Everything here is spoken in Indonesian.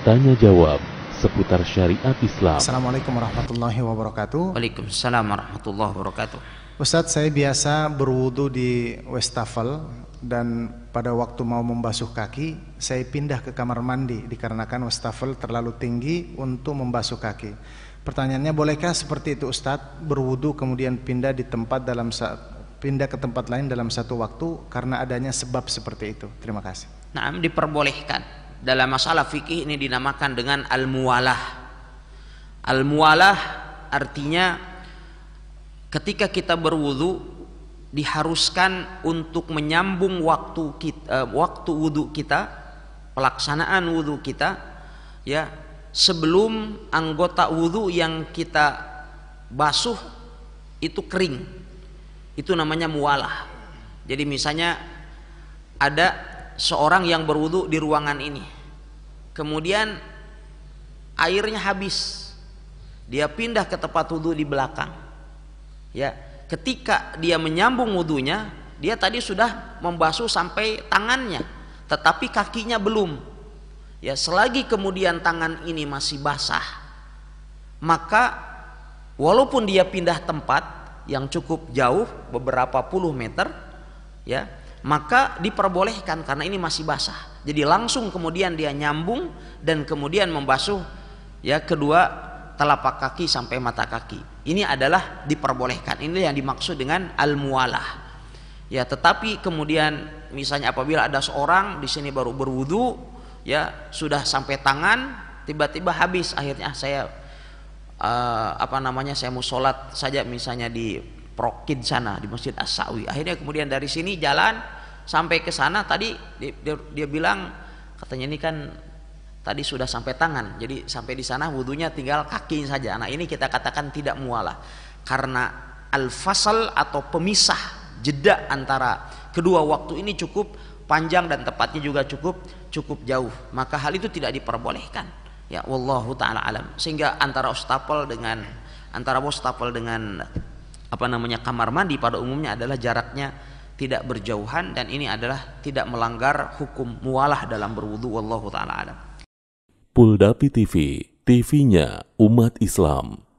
Tanya jawab seputar syariat Islam. Assalamualaikum warahmatullahi wabarakatuh. Waalaikumsalam warahmatullahi wabarakatuh. Ustaz, saya biasa berwudu di wastafel dan pada waktu mau membasuh kaki, saya pindah ke kamar mandi dikarenakan wastafel terlalu tinggi untuk membasuh kaki. Pertanyaannya, bolehkah seperti itu Ustadz berwudu kemudian pindah di tempat dalam saat pindah ke tempat lain dalam satu waktu karena adanya sebab seperti itu? Terima kasih. Nah, diperbolehkan dalam masalah fikih ini dinamakan dengan al-muwalah. Al-muwalah artinya ketika kita berwudu diharuskan untuk menyambung waktu kita, eh, waktu wudu kita, pelaksanaan wudu kita ya sebelum anggota wudu yang kita basuh itu kering. Itu namanya muwalah. Jadi misalnya ada seorang yang berwudu di ruangan ini kemudian airnya habis dia pindah ke tempat wudhu di belakang ya ketika dia menyambung wudhunya dia tadi sudah membasuh sampai tangannya tetapi kakinya belum ya selagi kemudian tangan ini masih basah maka walaupun dia pindah tempat yang cukup jauh beberapa puluh meter ya maka diperbolehkan karena ini masih basah. Jadi langsung kemudian dia nyambung dan kemudian membasuh ya kedua telapak kaki sampai mata kaki. Ini adalah diperbolehkan. Ini yang dimaksud dengan al-mualah. Ya, tetapi kemudian misalnya apabila ada seorang di sini baru berwudu ya sudah sampai tangan tiba-tiba habis akhirnya saya uh, apa namanya saya mau sholat saja misalnya di Prokin sana di Masjid Asawi. Akhirnya kemudian dari sini jalan sampai ke sana tadi dia, dia, dia bilang katanya ini kan tadi sudah sampai tangan. Jadi sampai di sana wudhunya tinggal kaki saja. Nah, ini kita katakan tidak mualah karena al-fasal atau pemisah jeda antara kedua waktu ini cukup panjang dan tepatnya juga cukup cukup jauh. Maka hal itu tidak diperbolehkan. Ya, wallahu taala alam. Sehingga antara wastafel dengan antara wastafel dengan apa namanya kamar mandi pada umumnya adalah jaraknya tidak berjauhan dan ini adalah tidak melanggar hukum mualah dalam berwudu wallahu taala alam. Puldapi TV, TV-nya umat Islam.